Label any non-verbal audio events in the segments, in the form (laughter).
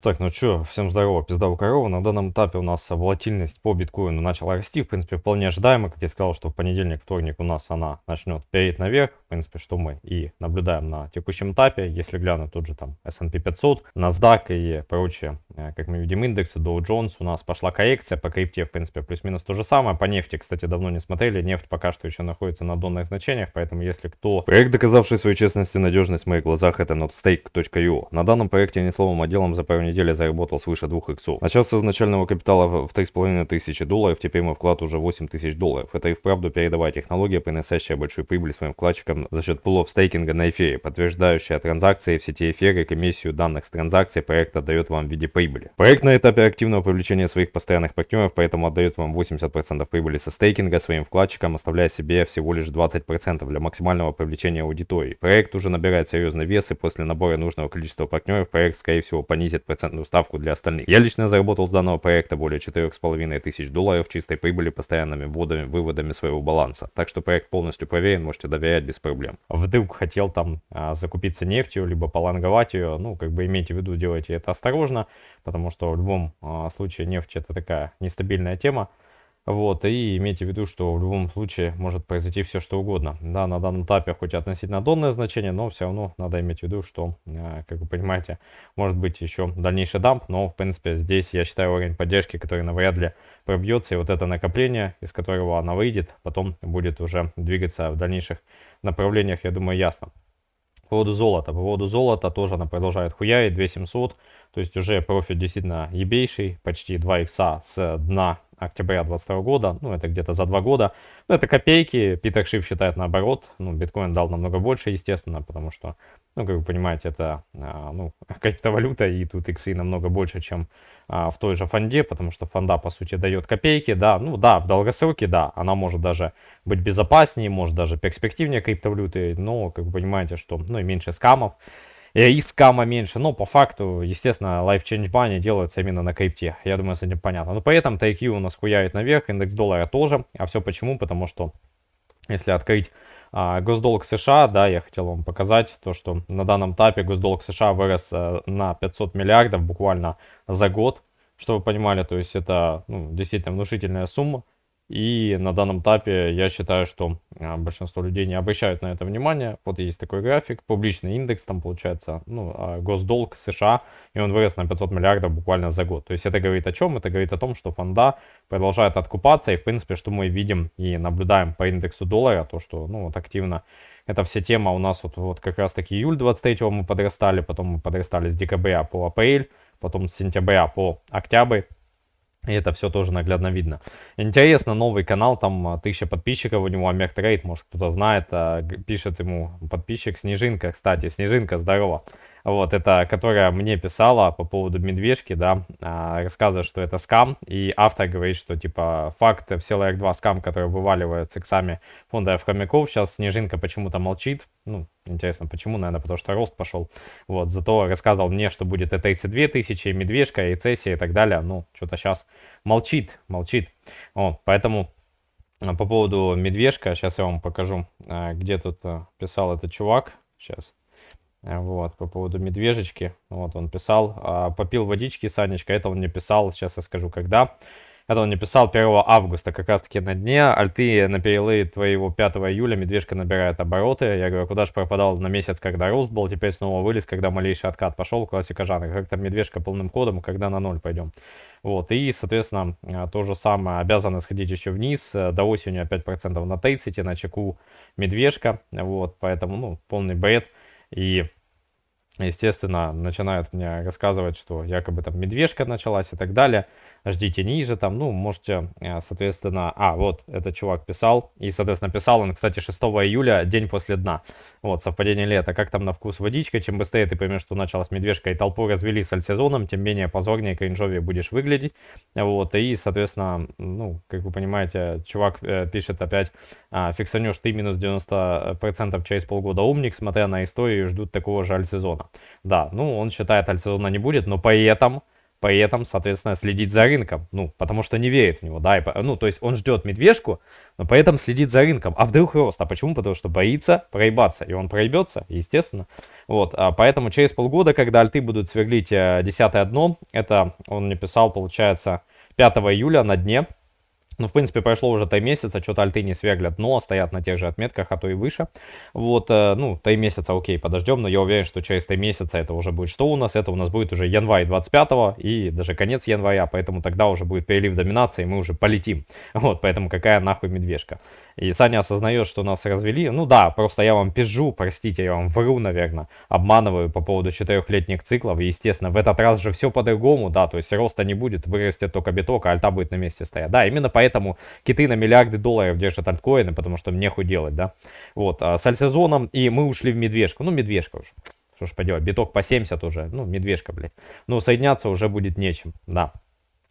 Так, ну чё, всем здорово, пизда у корова. На данном этапе у нас волатильность по биткоину начала расти, в принципе, вполне ожидаемо. Как я сказал, что в понедельник, вторник у нас она начнет переть наверх, в принципе, что мы и наблюдаем на текущем этапе. Если глянуть тот же там S&P 500, NASDAQ и прочие, э, как мы видим, индексы, Dow Jones, у нас пошла коррекция по крипте, в принципе, плюс-минус то же самое. По нефти, кстати, давно не смотрели, нефть пока что еще находится на донных значениях, поэтому если кто... Проект, доказавший свою честность и надежность в моих глазах, это notstake.io. На данном проекте они словом отделом а за пару неделе заработал свыше 2 иксов. начал с изначального капитала в 3,5 тысячи долларов, теперь мой вклад уже 8 тысяч долларов. Это и вправду передовая технология, приносящая большую прибыль своим вкладчикам за счет пулов стейкинга на эфире, подтверждающая транзакции в сети эфира и комиссию данных с транзакций проекта дает вам в виде прибыли. Проект на этапе активного привлечения своих постоянных партнеров, поэтому отдает вам 80% прибыли со стейкинга своим вкладчикам, оставляя себе всего лишь 20% для максимального привлечения аудитории. Проект уже набирает серьезный вес и после набора нужного количества партнеров проект, скорее всего, понизит процент процентную ставку для остальных. Я лично заработал с данного проекта более 4,5 тысяч долларов чистой прибыли постоянными вводами, выводами своего баланса. Так что проект полностью проверен, можете доверять без проблем. Вдруг хотел там а, закупиться нефтью, либо поланговать ее, ну как бы имейте в виду, делайте это осторожно, потому что в любом а, случае нефть это такая нестабильная тема. Вот, и имейте в виду, что в любом случае может произойти все что угодно. Да, на данном этапе хоть относительно донное значение, но все равно надо иметь в виду, что, э, как вы понимаете, может быть еще дальнейший дамп, но в принципе здесь я считаю уровень поддержки, который навряд ли пробьется, и вот это накопление, из которого она выйдет, потом будет уже двигаться в дальнейших направлениях, я думаю, ясно. По поводу золота. По поводу золота тоже она продолжает хуярить, 2700. То есть уже профит действительно ебейший, почти 2 икса с дна октября 2022 года, ну это где-то за два года, ну это копейки, Питер Шиф считает наоборот, ну биткоин дал намного больше, естественно, потому что, ну как вы понимаете, это а, ну, (laughs) криптовалюта и тут иксы намного больше, чем а, в той же фонде, потому что фонда по сути дает копейки, да, ну да, в долгосроке, да, она может даже быть безопаснее, может даже перспективнее криптовалюты, но как вы понимаете, что ну и меньше скамов, Э, и скама меньше. Но ну, по факту, естественно, life change бани делаются именно на крипте. Я думаю, с этим понятно. Но поэтому этом у нас хуяет наверх, индекс доллара тоже. А все почему? Потому что если открыть а, госдолг США, да, я хотел вам показать то, что на данном этапе госдолг США вырос а, на 500 миллиардов буквально за год. чтобы вы понимали, то есть это ну, действительно внушительная сумма. И на данном этапе я считаю, что а, большинство людей не обращают на это внимание. Вот есть такой график, публичный индекс, там получается, ну, а, госдолг США, и он вырос на 500 миллиардов буквально за год. То есть это говорит о чем? Это говорит о том, что фонда продолжает откупаться, и в принципе, что мы видим и наблюдаем по индексу доллара, то, что, ну, вот активно это вся тема у нас вот, вот как раз таки июль 23 мы подрастали, потом мы подрастали с декабря по апрель, потом с сентября по октябрь, и это все тоже наглядно видно. Интересно, новый канал, там а, тысяча подписчиков у него, Омег а Трейд, может кто-то знает, а, пишет ему подписчик Снежинка, кстати, Снежинка, здорово вот, это, которая мне писала по поводу медвежки, да, а, рассказывает, что это скам, и автор говорит, что, типа, факт в CLR 2 скам, который вываливает с сами. фонда хомяков, сейчас снежинка почему-то молчит, ну, интересно, почему, наверное, потому что рост пошел, вот, зато рассказывал мне, что будет и 32 тысячи, и медвежка, и цессия, и так далее, ну, что-то сейчас молчит, молчит, вот, поэтому а, по поводу медвежка, сейчас я вам покажу, а, где тут писал этот чувак, сейчас, вот, по поводу медвежечки. Вот он писал, а, попил водички, Санечка, это он мне писал, сейчас я скажу, когда. Это он мне писал 1 августа, как раз таки на дне. Альты на перелы твоего 5 июля, медвежка набирает обороты. Я говорю, «А куда же пропадал на месяц, когда рост был, теперь снова вылез, когда малейший откат пошел, классика жанра. Как там медвежка полным ходом, когда на ноль пойдем. Вот, и, соответственно, а, то же самое, обязаны сходить еще вниз, до осени опять процентов на 30, на чеку медвежка, вот, поэтому, ну, полный бред. И естественно, начинают мне рассказывать, что якобы там медвежка началась и так далее ждите ниже, там, ну, можете, э, соответственно, а, вот, этот чувак писал, и, соответственно, писал он, кстати, 6 июля, день после дна, вот, совпадение лета, как там на вкус водичка, чем быстрее ты поймешь, что началась медвежка и толпу развели с альсезоном, тем менее позорнее кринжовее будешь выглядеть, вот, и, соответственно, ну, как вы понимаете, чувак э, пишет опять, э, «А, фиксанешь ты минус 90% э, через полгода умник, смотря на историю, ждут такого же альсезона, да, ну, он считает, альсезона не будет, но поэтому этом при этом, соответственно, следить за рынком, ну, потому что не верит в него, да, и, ну, то есть он ждет медвежку, но при этом следит за рынком, а вдруг рост, а почему? Потому что боится проебаться, и он проебется, естественно, вот, а поэтому через полгода, когда альты будут сверлить э, десятое дно, это он мне писал, получается, 5 июля на дне, ну, в принципе, прошло уже 3 месяца, что-то альты не свеглят а но стоят на тех же отметках, а то и выше. Вот, э, ну, 3 месяца, окей, подождем, но я уверен, что через 3 месяца это уже будет что у нас? Это у нас будет уже январь 25 и даже конец января, поэтому тогда уже будет перелив доминации, и мы уже полетим. (laughs) Вот, поэтому какая нахуй медвежка. И Саня осознает, что нас развели. Ну да, просто я вам пизжу, простите, я вам вру, наверное, обманываю по поводу четырехлетних циклов. И, естественно, в этот раз же все по-другому, да, то есть роста не будет, вырастет только биток, а альта будет на месте стоять. Да, именно поэтому киты на миллиарды долларов держат альткоины, потому что мне хуй делать, да. Вот, а с альсезоном, и мы ушли в медвежку. Ну, медвежка уже. Что ж поделать, биток по 70 уже, ну, медвежка, блядь. но соединяться уже будет нечем, да.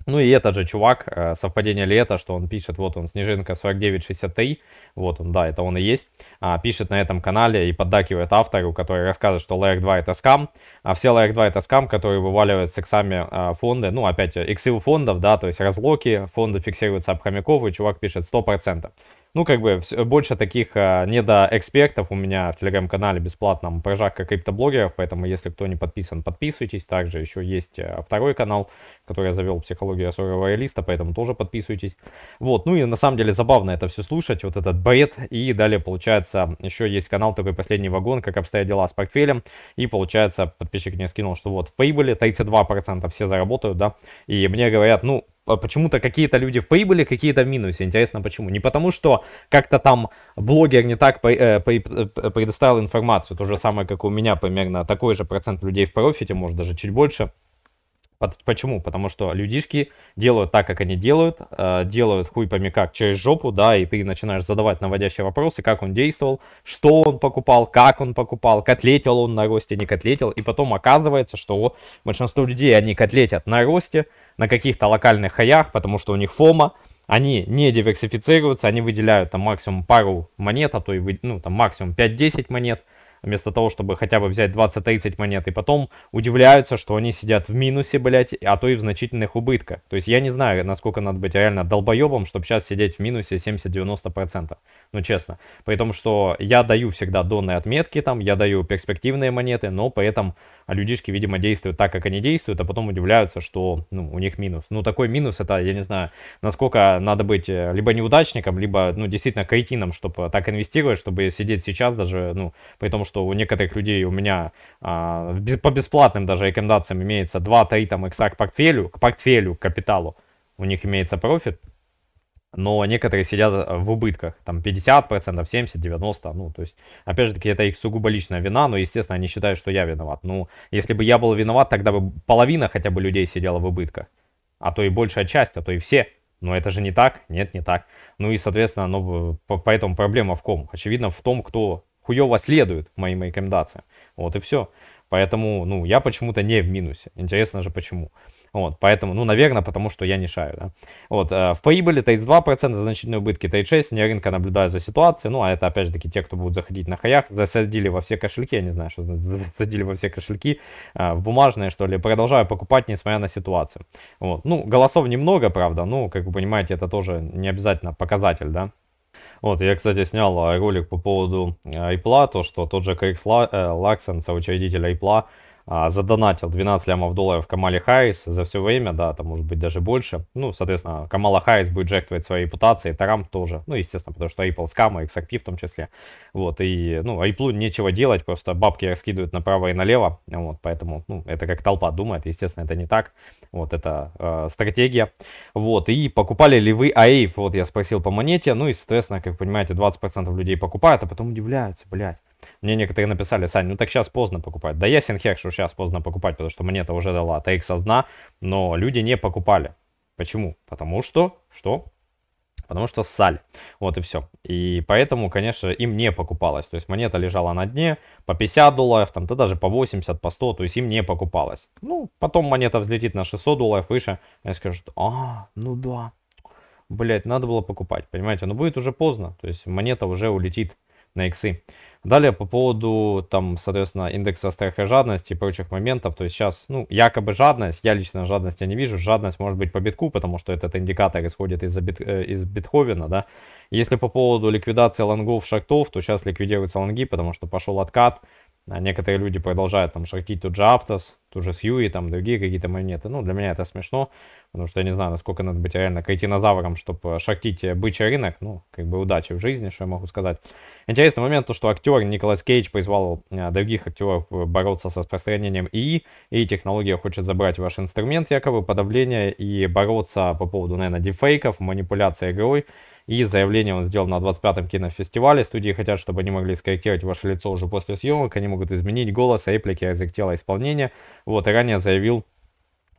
Ну и этот же чувак, э, совпадение ли это, что он пишет, вот он, Снежинка 4963, вот он, да, это он и есть, а, пишет на этом канале и поддакивает автору, который рассказывает, что Layer 2 это скам, а все Layer 2 это скам, которые вываливают с иксами а, фонды, ну опять, иксил э, фондов, да, то есть разлоки, фонды фиксируются об хомяков, и чувак пишет 100%. Ну, как бы больше таких э, а, недоэкспертов у меня в телеграм-канале бесплатном прожарка криптоблогеров, поэтому если кто не подписан, подписывайтесь. Также еще есть э, второй канал, который я завел «Психология сурового реалиста», поэтому тоже подписывайтесь. Вот, ну и на самом деле забавно это все слушать, вот этот бред. И далее, получается, еще есть канал такой «Последний вагон», как обстоят дела с портфелем. И, получается, подписчик мне скинул, что вот в прибыли 32% все заработают, да. И мне говорят, ну, а почему-то какие-то люди в прибыли, какие-то в минусе. Интересно, почему? Не потому, что как-то там блогер не так э, э, предоставил информацию, то же самое, как у меня примерно, такой же процент людей в профите, может даже чуть больше, Почему? Потому что людишки делают так, как они делают, э, делают хуй пойми как через жопу, да, и ты начинаешь задавать наводящие вопросы, как он действовал, что он покупал, как он покупал, котлетил он на росте, не котлетил, и потом оказывается, что большинство людей, они котлетят на росте, на каких-то локальных хаях, потому что у них фома, они не диверсифицируются, они выделяют там максимум пару монет, а то и ну, там максимум 5-10 монет, вместо того, чтобы хотя бы взять 20-30 монет, и потом удивляются, что они сидят в минусе, блядь, а то и в значительных убытках. То есть я не знаю, насколько надо быть реально долбоебом, чтобы сейчас сидеть в минусе 70-90%, ну честно. При том, что я даю всегда донные отметки, там, я даю перспективные монеты, но при этом а людишки, видимо, действуют так, как они действуют, а потом удивляются, что ну, у них минус. Ну, такой минус, это, я не знаю, насколько надо быть э, либо неудачником, либо, ну, действительно, кайтином, чтобы э, так инвестировать, чтобы сидеть сейчас даже, ну, при том, что у некоторых людей у меня а, по бесплатным даже рекомендациям имеется 2-3 там икса к портфелю, к портфелю, к капиталу, у них имеется профит, но некоторые сидят э, в убытках, там 50%, 70%, 90%, ну, то есть, опять же таки, это их сугубо личная вина, но, естественно, они считают, что я виноват. Ну, если бы я был виноват, тогда бы половина хотя бы людей сидела в убытках, а то и большая часть, а то и все. Но это же не так, нет, не так. Ну и, соответственно, ну, поэтому проблема в ком? Очевидно, в том, кто хуево следует моим рекомендациям. Вот и все. Поэтому, ну, я почему-то не в минусе. Интересно же, почему. Вот, поэтому, ну, наверное, потому что я не шаю, Да? Вот, э, в прибыли e 32%, значительные убытки 36%, не рынка наблюдаю за ситуацией. Ну, а это, опять же таки, те, кто будут заходить на хаях, засадили во все кошельки, я не знаю, что засадили во все кошельки, э, в бумажные, что ли, продолжаю покупать, несмотря на ситуацию. Вот, ну, голосов немного, правда, ну, как вы понимаете, это тоже не обязательно показатель, да. Вот, я, кстати, снял э, ролик по поводу э, ИПЛА, то, что тот же Крикс Лаксенс, э, учредитель Apple, а, задонатил 12 лямов долларов Камале Харрис за все время, да, там может быть даже больше. Ну, соответственно, Камала Харрис будет жертвовать своей репутацией, Тарам тоже. Ну, естественно, потому что Apple скам и а XRP в том числе. Вот, и, ну, Apple нечего делать, просто бабки раскидывают направо и налево. Вот, поэтому, ну, это как толпа думает, естественно, это не так. Вот, это э, стратегия. Вот, и покупали ли вы AIF? Вот я спросил по монете. Ну, и, соответственно, как вы понимаете, 20% людей покупают, а потом удивляются, блядь мне некоторые написали, Сань, ну так сейчас поздно покупать. Да я Синхек, что сейчас поздно покупать, потому что мне это уже дала TX одна, но люди не покупали. Почему? Потому что, что? Потому что саль. Вот и все. И поэтому, конечно, им не покупалось. То есть монета лежала на дне по 50 долларов, там, то даже по 80, по 100. То есть им не покупалось. Ну, потом монета взлетит на 600 долларов выше. Они скажут, а, ну да, блять, надо было покупать. Понимаете, но будет уже поздно. То есть монета уже улетит на иксы. Далее по поводу, там, соответственно, индекса страха и жадности и прочих моментов. То есть сейчас, ну, якобы жадность, я лично жадность я не вижу. Жадность может быть по битку, потому что этот индикатор исходит из, бит, э, из Бетховена, да. Если по поводу ликвидации лонгов шахтов, то сейчас ликвидируются лонги, потому что пошел откат. А некоторые люди продолжают там шахтить тут же Аптос, тут же Сьюи, там другие какие-то монеты. Ну, для меня это смешно. Потому что я не знаю, насколько надо быть реально кайтинозавром, чтобы э, шахтить э, бычий рынок. Ну, как бы удачи в жизни, что я могу сказать. Интересный момент, то, что актер Николас Кейдж призвал э, других актеров бороться с распространением ИИ. И технология хочет забрать ваш инструмент, якобы, подавления и бороться по поводу, наверное, дефейков, манипуляции игрой. И заявление он сделал на 25-м кинофестивале. Студии хотят, чтобы они могли скорректировать ваше лицо уже после съемок. Они могут изменить голос, реплики, язык тела, исполнение. Вот, и ранее заявил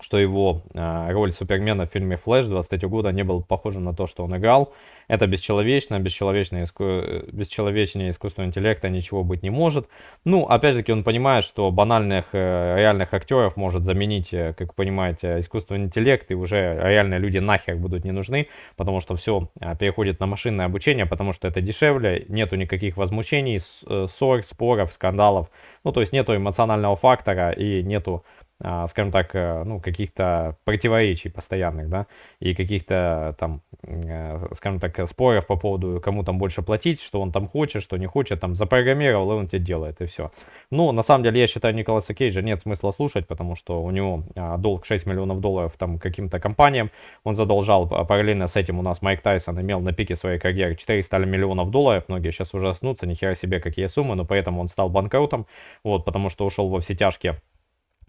что его э, роль Супермена в фильме «Флэш» 23 года не был похожа на то, что он играл. Это бесчеловечно, бесчеловечное иску... бесчеловечнее искусственного интеллекта ничего быть не может. Ну, опять же таки, он понимает, что банальных э, реальных актеров может заменить, э, как вы понимаете, искусственный интеллект, и уже реальные люди нахер будут не нужны, потому что все а, переходит на машинное обучение, потому что это дешевле, нету никаких возмущений, э, ссор, споров, скандалов. Ну, то есть нету эмоционального фактора и нету а, скажем так, э, ну, каких-то противоречий постоянных, да, и каких-то там, э, скажем так, споров по поводу, кому там больше платить, что он там хочет, что не хочет, там, запрограммировал, и он тебе делает, и все. Ну, на самом деле, я считаю, Николаса Кейджа нет смысла слушать, потому что у него а, долг 6 миллионов долларов там каким-то компаниям, он задолжал, а, параллельно с этим у нас Майк Тайсон имел на пике своей карьеры 400 миллионов долларов, многие сейчас ужаснутся, нихера себе, какие суммы, но поэтому он стал банкротом, вот, потому что ушел во все тяжкие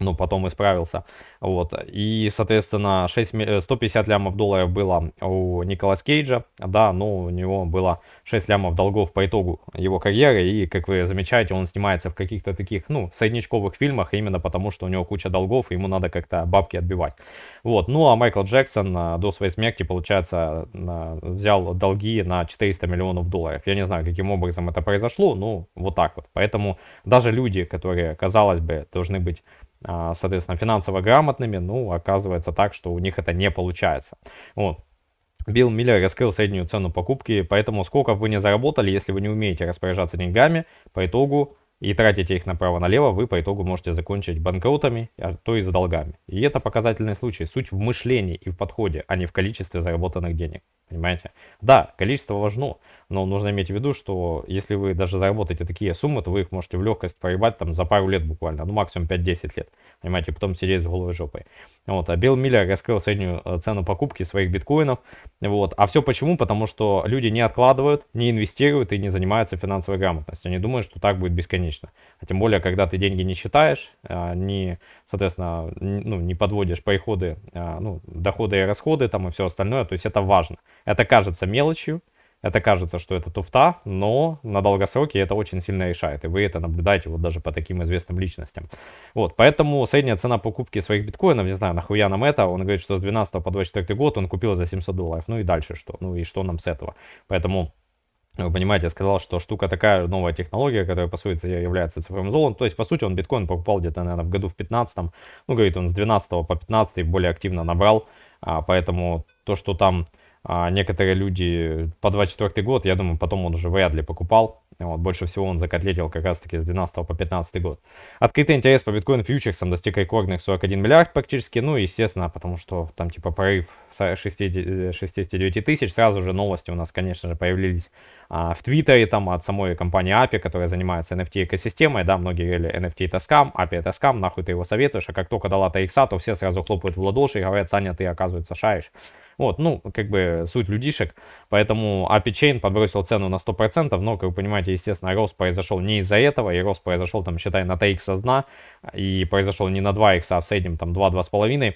но ну, потом исправился. Вот. И, соответственно, 6, 150 э, лямов долларов было у Николас Кейджа, да, но ну, у него было 6 лямов долгов по итогу его карьеры, и, как вы замечаете, он снимается в каких-то таких, ну, среднячковых фильмах, именно потому, что у него куча долгов, и ему надо как-то бабки отбивать. Вот, ну, а Майкл Джексон э, до своей смерти, получается, э, взял долги на 400 миллионов долларов. Я не знаю, каким образом это произошло, но ну, вот так вот. Поэтому даже люди, которые, казалось бы, должны быть а, соответственно, финансово грамотными, ну, оказывается так, что у них это не получается. Вот. Билл Миллер раскрыл среднюю цену покупки, поэтому сколько вы не заработали, если вы не умеете распоряжаться деньгами, по итогу и тратите их направо-налево, вы по итогу можете закончить банкротами, а то и с долгами. И это показательный случай. Суть в мышлении и в подходе, а не в количестве заработанных денег. Понимаете? Да, количество важно, но нужно иметь в виду, что если вы даже заработаете такие суммы, то вы их можете в легкость проебать там за пару лет буквально, ну максимум 5-10 лет, понимаете, потом сидеть с головой жопой. Вот, а Билл Миллер раскрыл среднюю э, цену покупки своих биткоинов, вот. А все почему? Потому что люди не откладывают, не инвестируют и не занимаются финансовой грамотностью. Они думают, что так будет бесконечно. А тем более, когда ты деньги не считаешь, э, не, соответственно, ну, не подводишь приходы, э, ну, доходы и расходы там и все остальное, то есть это важно. Это кажется мелочью, это кажется, что это туфта, но на долгосроке это очень сильно решает. И вы это наблюдаете вот даже по таким известным личностям. Вот, поэтому средняя цена покупки своих биткоинов, не знаю, нахуя нам это. Он говорит, что с 12 по 24 год он купил за 700 долларов. Ну и дальше что? Ну и что нам с этого? Поэтому... Вы понимаете, я сказал, что штука такая новая технология, которая, по сути, является цифровым золотом. То есть, по сути, он биткоин покупал где-то, наверное, в году в 15 -м. Ну, говорит, он с 12 по 15 более активно набрал. А, поэтому то, что там а некоторые люди по 24 год, я думаю, потом он уже вряд ли покупал. Вот, больше всего он закотлетил как раз-таки с 12 по 15 год. Открытый интерес по биткоин фьючерсам достиг рекордных 41 миллиард практически. Ну, естественно, потому что там типа порыв 60, 69 э, тысяч. Сразу же новости у нас, конечно же, появились а, в Твиттере, там от самой компании API, которая занимается NFT-экосистемой. Да, многие говорили, NFT это скам, API это скам, нахуй ты его советуешь. А как только дала TXA, то все сразу хлопают в ладоши и говорят, Саня, ты, оказывается, шаришь. Вот, ну, как бы суть людишек. Поэтому API Chain подбросил цену на 100%, но, как вы понимаете, естественно, рост произошел не из-за этого, и рост произошел, там, считай, на 3x дна, и произошел не на 2x, а в среднем, там, 2-2,5.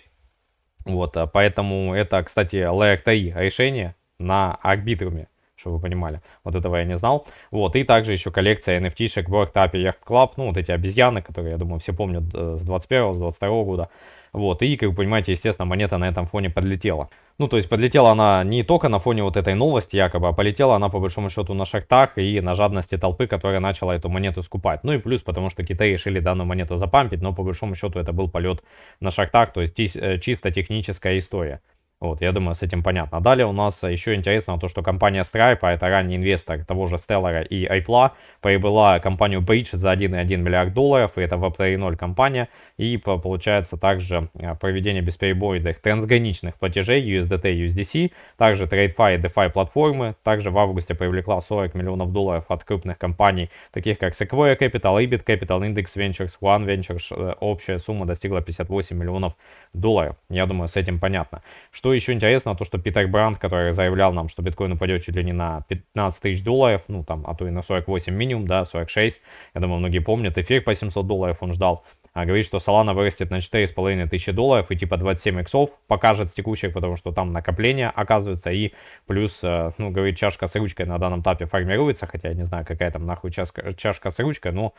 Вот, а, поэтому это, кстати, Layer 3 решение на арбитруме чтобы вы понимали. Вот этого я не знал. Вот, и также еще коллекция NFT-шек World Happy Yacht Club, ну, вот эти обезьяны, которые, я думаю, все помнят э, с 21 с 22 года. Вот, и, как вы понимаете, естественно, монета на этом фоне подлетела. Ну, то есть подлетела она не только на фоне вот этой новости якобы, а полетела она по большому счету на шахтах и на жадности толпы, которая начала эту монету скупать. Ну и плюс, потому что Китай решили данную монету запампить, но по большому счету это был полет на шахтах, то есть э, чисто техническая история. Вот, я думаю, с этим понятно. Далее у нас еще интересно то, что компания Stripe, а это ранний инвестор того же Stellar и Apple, приобрела компанию Bridge за 1,1 миллиард долларов, и это Web 3.0 компания, и получается также э, проведение бесперебойных трансграничных платежей USDT и USDC, также TradeFi и DeFi платформы, также в августе привлекла 40 миллионов долларов от крупных компаний, таких как Sequoia Capital, Ibit Capital, Index Ventures, One Ventures, э, общая сумма достигла 58 миллионов долларов. Я думаю, с этим понятно. Что еще интересно, то, что Питер Бранд, который заявлял нам, что биткоин упадет чуть ли не на 15 тысяч долларов, ну там, а то и на 48 минимум, да, 46, я думаю, многие помнят, эфир по 700 долларов он ждал, а говорит, что Solana вырастет на 4,5 тысячи долларов и типа 27 иксов покажет с текущих, потому что там накопление оказывается, и плюс, э, ну, говорит, чашка с ручкой на данном этапе формируется, хотя я не знаю, какая там нахуй чашка, чашка с ручкой, но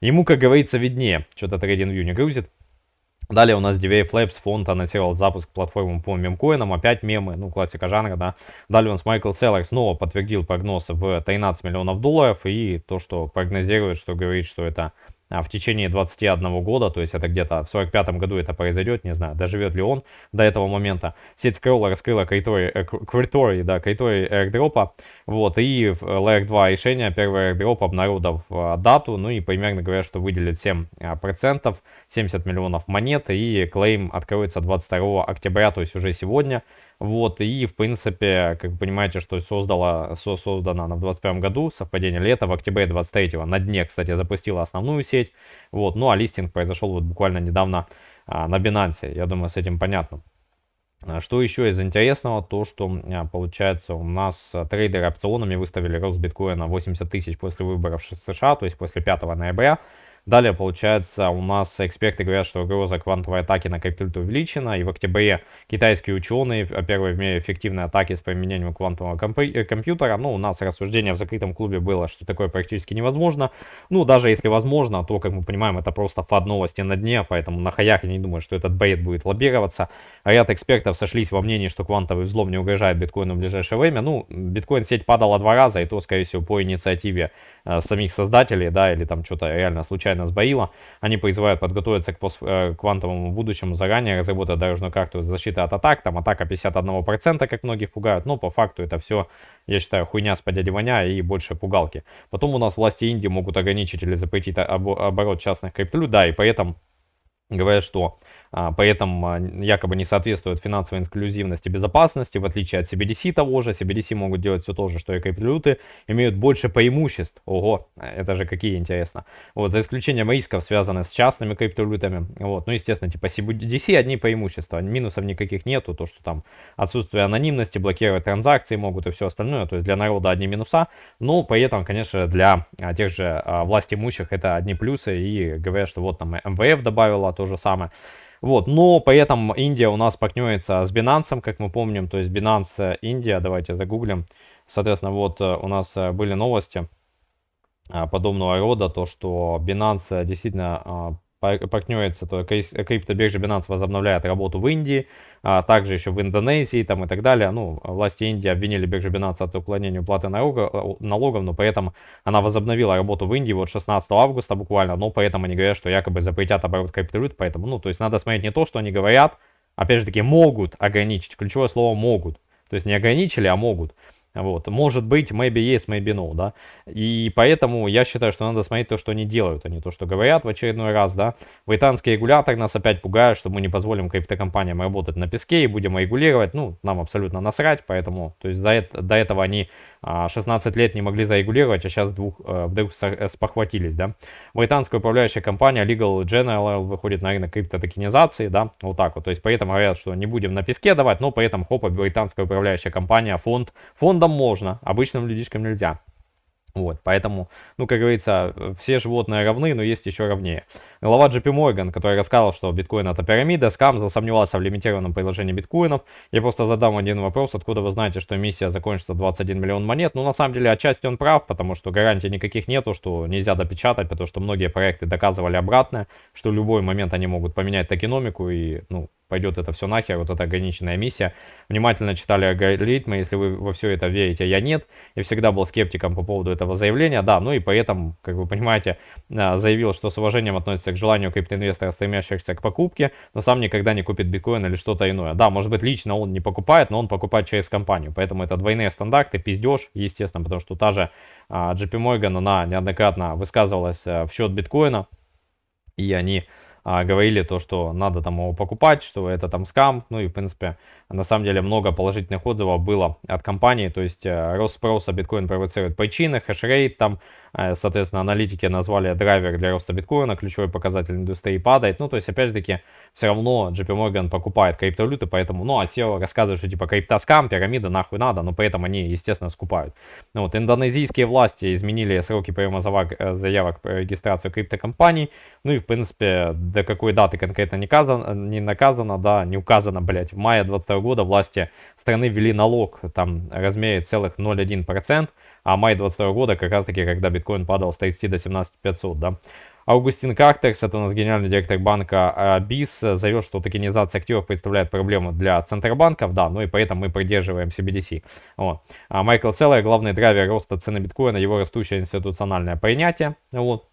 ему, как говорится, виднее, что-то TradingView не грузит. Далее у нас DVF Labs, фонд анонсировал запуск платформы по мемкоинам, опять мемы, ну классика жанра, да. Далее у нас Майкл Селлер снова подтвердил прогноз в 13 миллионов долларов и то, что прогнозирует, что говорит, что это а в течение 21 года, то есть это где-то в 45 году это произойдет, не знаю, доживет ли он до этого момента. Сеть Скролла раскрыла э, критории, да, критории airdropа, вот, и в э, Layer 2 решение, первый airdrop обнародов э, дату, ну и примерно говоря что выделит 7%, 70 миллионов монет, и клейм откроется 22 октября, то есть уже сегодня, вот, и, в принципе, как вы понимаете, что создала, со, создана она в 2021 году, совпадение лета, в октябре 23 на дне, кстати, запустила основную сеть, вот, ну, а листинг произошел вот буквально недавно а, на Binance, я думаю, с этим понятно. А что еще из интересного, то что а, получается у нас а, трейдеры опционами выставили рост биткоина 80 тысяч после выборов в США, то есть после 5 ноября. Далее, получается, у нас эксперты говорят, что угроза квантовой атаки на крипту увеличена, и в октябре китайские ученые о а первой в мире эффективной атаке с применением квантового компь э, компьютера. Ну, у нас рассуждение в закрытом клубе было, что такое практически невозможно. Ну, даже если возможно, то, как мы понимаем, это просто фад новости на дне, поэтому на хаях я не думаю, что этот бред будет лоббироваться. Ряд экспертов сошлись во мнении, что квантовый взлом не угрожает биткоину в ближайшее время. Ну, биткоин-сеть падала два раза, и то, скорее всего, по инициативе Э, самих создателей, да, или там что-то реально случайно сбоило, они призывают подготовиться к пост э, квантовому будущему заранее, разработать дорожную карту защиты от атак, там атака 51%, как многих пугают, но по факту это все, я считаю, хуйня с подядевания и больше пугалки. Потом у нас власти Индии могут ограничить или запретить оборот частных криптовалют, да, и поэтому говорят, что а, поэтому а, якобы не соответствует финансовой инклюзивности безопасности, в отличие от CBDC того же. CBDC могут делать все то же, что и криптовалюты, имеют больше преимуществ. Ого, а, это же какие интересно. Вот, за исключением рисков, связанных с частными криптовалютами. Вот, ну, естественно, типа CBDC одни преимущества, минусов никаких нету, то, что там отсутствие анонимности, блокировать транзакции могут и все остальное, то есть для народа одни минуса, но ну, при этом, конечно, для тех же власть имущих это одни плюсы, и говорят, что вот там МВФ добавила то же самое. Вот, но при этом Индия у нас партнерится с Binance, как мы помним, то есть Binance э, Индия, давайте загуглим. Соответственно, вот э, у нас э, были новости подобного рода, то что Binance действительно партнерится, то криптобиржа Binance возобновляет работу в Индии, а также еще в Индонезии там и так далее. Ну, власти Индии обвинили биржу Binance от уклонения уплаты налога, э, налогов, но при этом она возобновила работу в Индии вот 16 августа буквально, но при этом они говорят, что якобы запретят оборот криптовалют, поэтому, ну, то есть надо смотреть не то, что они говорят, а опять же таки, могут ограничить, ключевое слово могут, то есть не ограничили, а могут. Вот. Может быть, maybe yes, maybe no, да. И поэтому я считаю, что надо смотреть то, что они делают, а не то, что говорят в очередной раз, да. Британский регулятор нас опять пугает, что мы не позволим криптокомпаниям работать на песке и будем регулировать. Ну, нам абсолютно насрать, поэтому, то есть до, до этого они 16 а, лет не могли зарегулировать, а сейчас двух, э, вдруг э, спохватились, да. Британская управляющая компания Legal General выходит на рынок криптотокенизации, да, вот так вот. То есть, поэтому говорят, что не будем на песке давать, но поэтому, хопа, британская управляющая компания, фонд, фондом можно, обычным людишкам нельзя. Вот, поэтому, ну, как говорится, все животные равны, но есть еще равнее. Глава JP Morgan, который рассказал, что биткоин это пирамида, скам, засомневался в лимитированном предложении биткоинов. Я просто задам один вопрос, откуда вы знаете, что миссия закончится 21 миллион монет. Ну, на самом деле, отчасти он прав, потому что гарантий никаких нету, что нельзя допечатать, потому что многие проекты доказывали обратное, что в любой момент они могут поменять токеномику и, ну, пойдет это все нахер, вот эта ограниченная миссия. Внимательно читали алгоритмы, если вы во все это верите, я нет. Я всегда был скептиком по поводу этого заявления, да, ну и поэтому, как вы понимаете, а, заявил, что с уважением относится к желанию криптоинвестора, стремящихся к покупке, но сам никогда не купит биткоин или что-то иное. Да, может быть, лично он не покупает, но он покупает через компанию, поэтому это двойные стандарты, пиздеж, естественно, потому что та же а, JP Morgan, она неоднократно высказывалась э, в счет биткоина, и они а, говорили то, что надо там его покупать, что это там скам, ну и в принципе а на самом деле много положительных отзывов было от компании, то есть э, рост спроса биткоин провоцирует причины, хешрейт там, э, соответственно, аналитики назвали драйвер для роста биткоина, ключевой показатель индустрии падает, ну, то есть, опять-таки, же все равно JP Morgan покупает криптовалюты, поэтому, ну, а SEO рассказывает, что, типа, криптоскам, пирамида нахуй надо, но при этом они, естественно, скупают. Ну, вот, индонезийские власти изменили сроки приема заявок э, по регистрацию криптокомпаний, ну, и, в принципе, до какой даты конкретно не, казано, не наказано, да, не указано, блять, в мае 22 года власти страны ввели налог там в размере целых 0,1%, а май 22 года как раз таки, когда биткоин падал с 30 до 17 500, да. Аугустин Картерс, это у нас генеральный директор банка а, БИС, заявил, что токенизация активов представляет проблему для центробанков, да, ну и поэтому мы поддерживаем CBDC. Вот. А Майкл Селлер, главный драйвер роста цены биткоина, его растущее институциональное принятие, вот.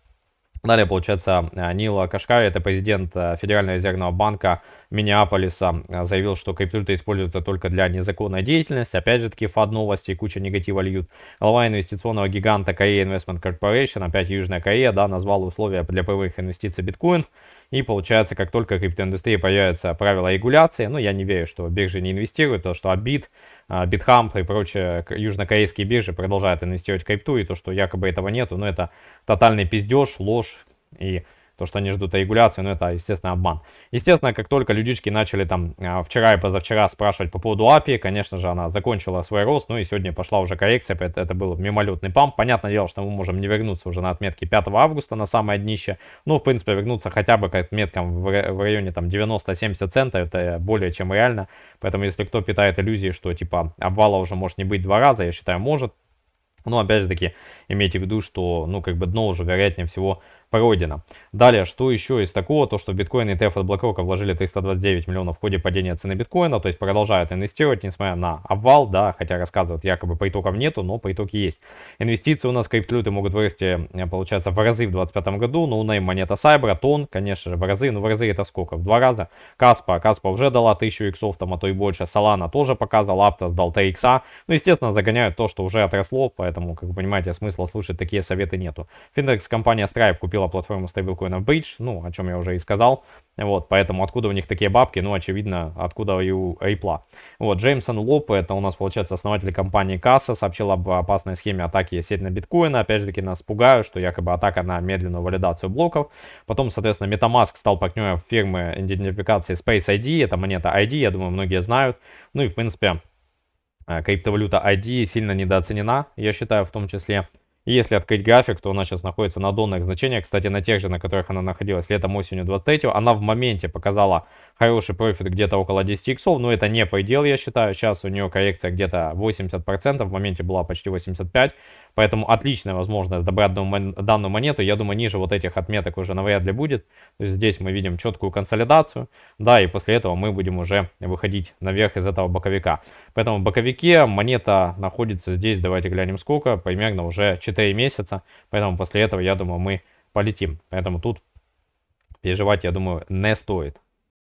Далее, получается, Нила Кашкари, это президент э, Федерального резервного банка Миннеаполиса а, заявил, что криптовалюта используется только для незаконной деятельности. Опять же таки фад новости и куча негатива льют. Глава инвестиционного гиганта Korea Investment Corporation, опять Южная Корея, да, назвала условия для прямых инвестиций биткоин. И получается, как только криптоиндустрии появятся правила регуляции, ну я не верю, что биржи не инвестируют, то что Абит, а, Битхамп и прочие южнокорейские биржи продолжают инвестировать в крипту, и то, что якобы этого нету, но ну, это тотальный пиздеж, ложь и то, что они ждут регуляции, но ну, это, естественно, обман. Естественно, как только людишки начали там а, вчера и позавчера спрашивать по поводу API, конечно же, она закончила свой рост, ну и сегодня пошла уже коррекция, это, это был мимолетный памп. Понятное дело, что мы можем не вернуться уже на отметке 5 августа на самое днище, ну, в принципе, вернуться хотя бы к отметкам в районе там 90-70 центов, это более чем реально, поэтому если кто питает иллюзии, что типа обвала уже может не быть два раза, я считаю, может, но опять же таки, имейте в виду, что, ну, как бы дно уже, вероятнее всего, пройдено. Далее, что еще из такого, то что биткоин и ETF от BlackRock вложили 329 миллионов в ходе падения цены биткоина, то есть продолжают инвестировать, несмотря на обвал, да, хотя рассказывают, якобы притоков нету, но притоки есть. Инвестиции у нас криптовалюты могут вырасти, э, получается, в разы в 2025 году, но у ней монета Сайбра, тон, конечно же, в разы, но ну, в разы это сколько? В два раза. Каспа, Каспа уже дала 1000 иксов, там, а то и больше. Солана тоже показал, Аптос дал 3 икса. Ну, естественно, загоняют то, что уже отросло, поэтому, как вы понимаете, смысла слушать такие советы нету. Финдекс компания Stripe купила купила платформу стейблкоинов Bridge, ну, о чем я уже и сказал. Вот, поэтому откуда у них такие бабки? Ну, очевидно, откуда и у Apple. Вот, Джеймсон Лоп, это у нас, получается, основатель компании Касса, сообщил об опасной схеме атаки сеть на биткоин. Опять же таки нас пугают, что якобы атака на медленную валидацию блоков. Потом, соответственно, MetaMask стал партнером фирмы идентификации Space ID, это монета ID, я думаю, многие знают. Ну и, в принципе, э, криптовалюта ID сильно недооценена, я считаю, в том числе. Если открыть график, то она сейчас находится на донных значениях, кстати, на тех же, на которых она находилась летом-осенью 23 -го. Она в моменте показала хороший профит где-то около 10 иксов, но это не предел, я считаю. Сейчас у нее коррекция где-то 80%, в моменте была почти 85%, поэтому отличная возможность добрать данную монету. Я думаю, ниже вот этих отметок уже навряд ли будет. То есть здесь мы видим четкую консолидацию, да, и после этого мы будем уже выходить наверх из этого боковика. Поэтому в боковике монета находится здесь, давайте глянем сколько, примерно уже 4 месяца, поэтому после этого, я думаю, мы полетим. Поэтому тут переживать, я думаю, не стоит.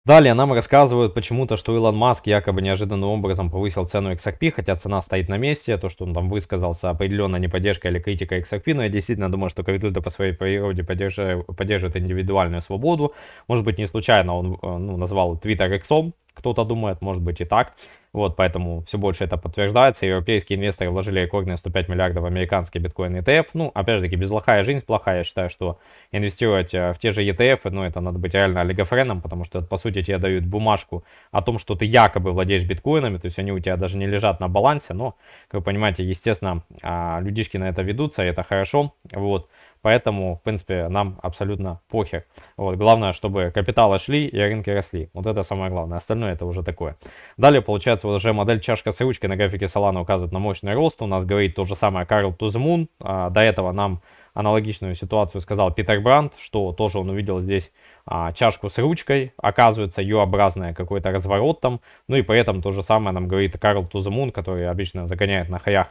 Далее нам рассказывают почему-то, что Илон Маск якобы неожиданным образом повысил цену XRP, хотя цена стоит на месте. То, что он там высказался, определенно не поддержка или критика XRP, но я действительно думаю, что криптовалюта по своей природе поддерживает индивидуальную свободу. Может быть, не случайно он э, ну, назвал Twitter X, кто-то думает, может быть и так. Вот, поэтому все больше это подтверждается. Европейские инвесторы вложили рекордные 105 миллиардов в американский биткоин ETF. Ну, опять же таки, безлохая жизнь плохая. Я считаю, что инвестировать э, в те же ETF, ну, это надо быть реально олигофреном, потому что, по сути, тебе дают бумажку о том, что ты якобы владеешь биткоинами, то есть они у тебя даже не лежат на балансе, но, как вы понимаете, естественно, а, людишки на это ведутся, и это хорошо, вот. Поэтому, в принципе, нам абсолютно похер. Вот, главное, чтобы капиталы шли и рынки росли. Вот это самое главное. Остальное это уже такое. Далее, получается, вот уже модель чашка с ручкой на графике Solana указывает на мощный рост. У нас говорит то же самое Карл Тузмун. А, до этого нам аналогичную ситуацию сказал Питер Бранд, что тоже он увидел здесь а, чашку с ручкой, оказывается u образное какой-то разворот там, ну и при этом то же самое нам говорит Карл Тузмун, который обычно загоняет на хаях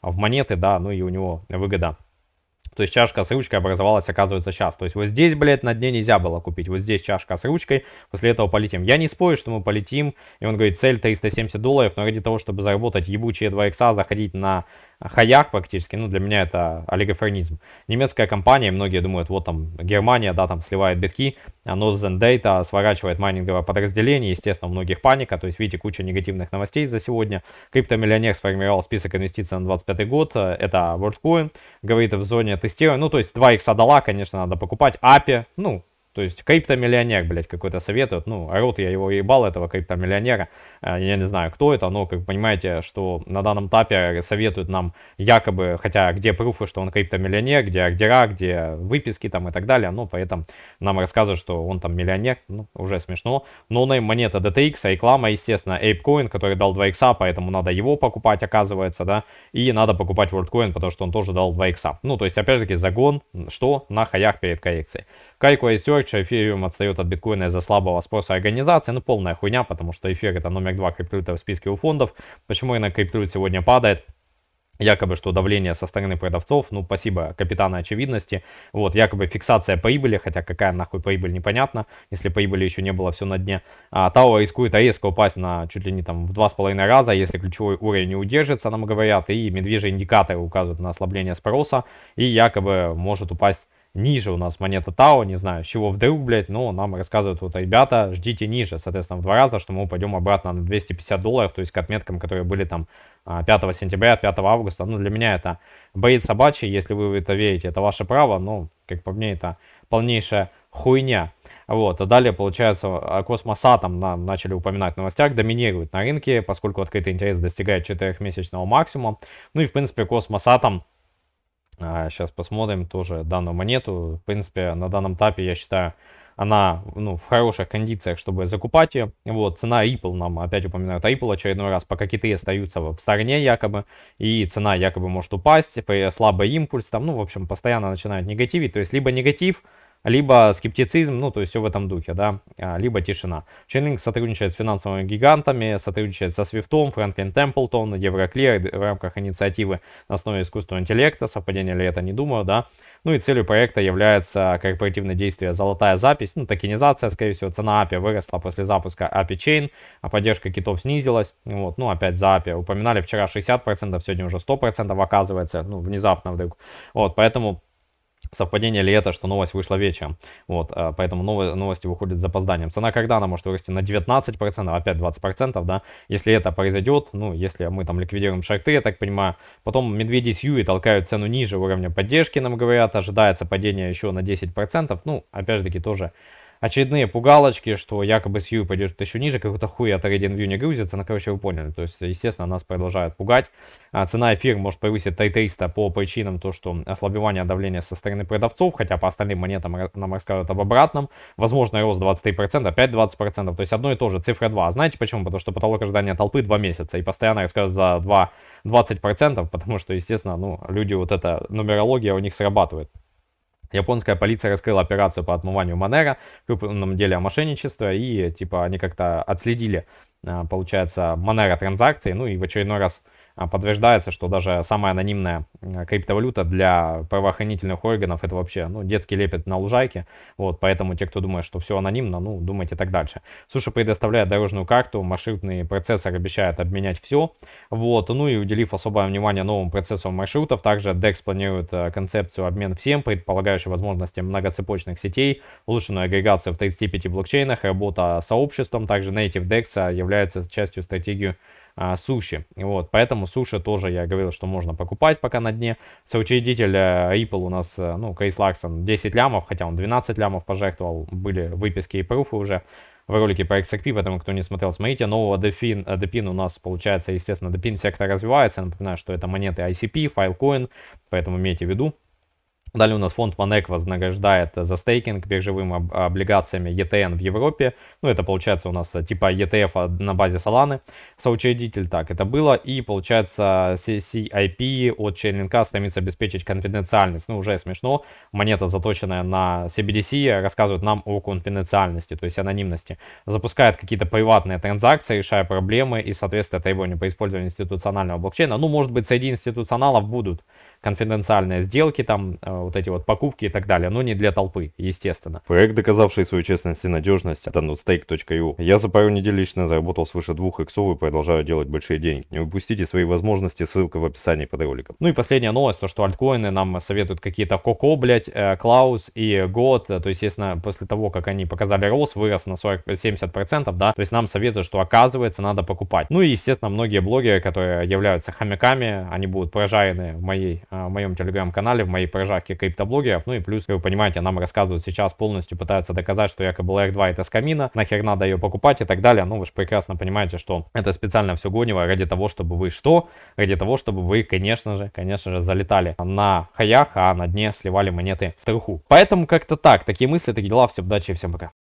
в монеты, да, ну и у него выгода то есть чашка с ручкой образовалась, оказывается, сейчас. То есть вот здесь, блядь, на дне нельзя было купить. Вот здесь чашка с ручкой, после этого полетим. Я не спорю, что мы полетим. И он говорит, цель 370 долларов, но ради того, чтобы заработать ебучие 2 икса, заходить на хаях практически, ну для меня это олигофренизм. Немецкая компания, многие думают, вот там Германия, да, там сливает битки, а Northern Data сворачивает майнинговое подразделение, естественно, у многих паника, то есть видите куча негативных новостей за сегодня. Криптомиллионер сформировал список инвестиций на 25 год, это WorldCoin, говорит в зоне тестирования, ну то есть 2 икса дала, конечно, надо покупать, API, ну то есть криптомиллионер, блядь, какой-то советует. Ну, орут я его ебал, этого криптомиллионера. А, я не знаю, кто это, но, как понимаете, что на данном этапе советуют нам якобы, хотя где пруфы, что он криптомиллионер, где ордера, где выписки там и так далее. Ну, поэтому нам рассказывают, что он там миллионер. Ну, уже смешно. Но на монета DTX, реклама, естественно, ApeCoin, который дал 2 икса, поэтому надо его покупать, оказывается, да. И надо покупать WorldCoin, потому что он тоже дал 2 икса. Ну, то есть, опять же таки, загон, что на хаях перед коррекцией. Кайку Research, эфириум отстает от биткоина из-за слабого спроса организации. Ну, полная хуйня, потому что эфир это номер два криптовалюта в списке у фондов. Почему рынок криптовалют сегодня падает? якобы что давление со стороны продавцов, ну спасибо капитана очевидности, вот якобы фиксация прибыли, хотя какая нахуй прибыль непонятно, если прибыли еще не было все на дне, а, Тау рискует резко упасть на чуть ли не там в два с половиной раза, если ключевой уровень не удержится, нам говорят, и медвежьи индикаторы указывают на ослабление спроса, и якобы может упасть ниже у нас монета Тао, не знаю, с чего вдруг, блядь, но нам рассказывают вот, ребята, ждите ниже, соответственно, в два раза, что мы упадем обратно на 250 долларов, то есть к отметкам, которые были там 5 а, сентября, 5 августа, ну, для меня это бред собачий, если вы в это верите, это ваше право, но, как по мне, это полнейшая хуйня. Вот, а далее, получается, космосатом нам начали упоминать в новостях, доминирует на рынке, поскольку открытый интерес достигает 4-месячного максимума. Ну и, в принципе, космоса там Сейчас а, посмотрим тоже данную монету. В принципе, на данном этапе, я считаю, она ну, в хороших кондициях, чтобы закупать ее. Вот, цена Ripple нам опять упоминают. Ripple а очередной раз, пока киты остаются в стороне якобы, и цена якобы может упасть, слабый импульс, там, ну, в общем, постоянно начинают негативить. То есть, либо негатив, либо скептицизм, ну, то есть все в этом духе, да, а, либо тишина. Chainlink сотрудничает с финансовыми гигантами, сотрудничает со Swift, Franklin Templeton, Euroclear в рамках инициативы на основе искусственного интеллекта, совпадение ли это, не думаю, да. Ну и целью проекта является корпоративное действие «Золотая запись», ну, токенизация, скорее всего, цена API выросла после запуска API Chain, а поддержка китов снизилась, вот, ну, опять за API. Упоминали вчера 60%, сегодня уже 100% оказывается, ну, внезапно вдруг. Вот, поэтому совпадение ли это, что новость вышла вечером. Вот, а, поэтому новости выходят с запозданием. Цена когда она может вырасти на 19%, опять 20%, да, если это произойдет, ну, если мы там ликвидируем шарты, я так понимаю, потом медведи с Юи толкают цену ниже уровня поддержки, нам говорят, ожидается падение еще на 10%, ну, опять же таки, тоже очередные пугалочки, что якобы Сью пойдет еще ниже, какой-то хуя, от Radiant View не грузится, ну, короче, вы поняли. То есть, естественно, нас продолжают пугать. А цена эфир может превысить 300 по причинам то, что ослабевание давления со стороны продавцов, хотя по остальным монетам нам расскажут об обратном. Возможно, рост 23%, опять 20%, то есть одно и то же, цифра 2. Знаете почему? Потому что потолок ожидания толпы 2 месяца, и постоянно расскажут за 2 20%, (laughs) потому что, естественно, ну, люди вот эта нумерология у них срабатывает. Японская полиция раскрыла операцию по отмыванию Манера, в крупном деле о мошенничестве, и типа они как-то отследили, а, получается, Манера транзакции, ну и в очередной раз а, подтверждается, что даже самая анонимная криптовалюта для правоохранительных органов это вообще ну, детский лепет на лужайке. Вот, поэтому те, кто думает, что все анонимно, ну, думайте так дальше. Суши предоставляет дорожную карту, маршрутный процессор обещает обменять все. Вот, ну и уделив особое внимание новым процессам маршрутов, также DEX планирует э, концепцию обмен всем, предполагающей возможности многоцепочных сетей, улучшенную агрегацию в 35 блокчейнах, работа с сообществом, также Native DEX является частью стратегии а, суши. Вот, поэтому суши тоже я говорил, что можно покупать пока на дне. Соучредитель э, Ripple у нас, э, ну, Кейс Лаксон 10 лямов, хотя он 12 лямов пожертвовал, были выписки и пруфы уже в ролике по XRP, поэтому кто не смотрел, смотрите. Нового Defin, э, Defin у нас получается, естественно, Defin сектор развивается. Я напоминаю, что это монеты ICP, Filecoin, поэтому имейте в виду. Далее у нас фонд Манек вознаграждает за стейкинг биржевым облигациями ETN в Европе. Ну, это получается у нас э, типа ETF на базе Solana. Соучредитель так это было. И получается CCIP от Chainlink стремится обеспечить конфиденциальность. Ну, уже смешно. Монета, заточенная на CBDC, рассказывает нам о конфиденциальности, то есть анонимности. Запускает какие-то приватные транзакции, решая проблемы и соответствие требованиям по использованию институционального блокчейна. Ну, может быть, среди институционалов будут конфиденциальные сделки там э, вот эти вот покупки и так далее, но не для толпы, естественно. Проект, доказавший свою честность и надежность, это notestake.io. Я за пару недель лично заработал свыше двух иксов и продолжаю делать большие деньги. Не упустите свои возможности, ссылка в описании под роликом. Ну и последняя новость, то что альткоины нам советуют какие-то Коко, блять, э, Клаус и Год, то есть, естественно, после того, как они показали рост, вырос на 40-70%, да, то есть нам советуют, что оказывается надо покупать. Ну и, естественно, многие блогеры, которые являются хомяками, они будут поражены в, моей, э, в моем телеграм-канале, в моей прожарке разработки криптоблогеров. Ну и плюс, как вы понимаете, нам рассказывают сейчас полностью, пытаются доказать, что якобы LR2 это скамина, нахер надо ее покупать и так далее. Ну вы же прекрасно понимаете, что это специально все гонево ради того, чтобы вы что? Ради того, чтобы вы, конечно же, конечно же, залетали на хаях, а на дне сливали монеты в труху. Поэтому как-то так. Такие мысли, такие дела. Всем удачи и всем пока.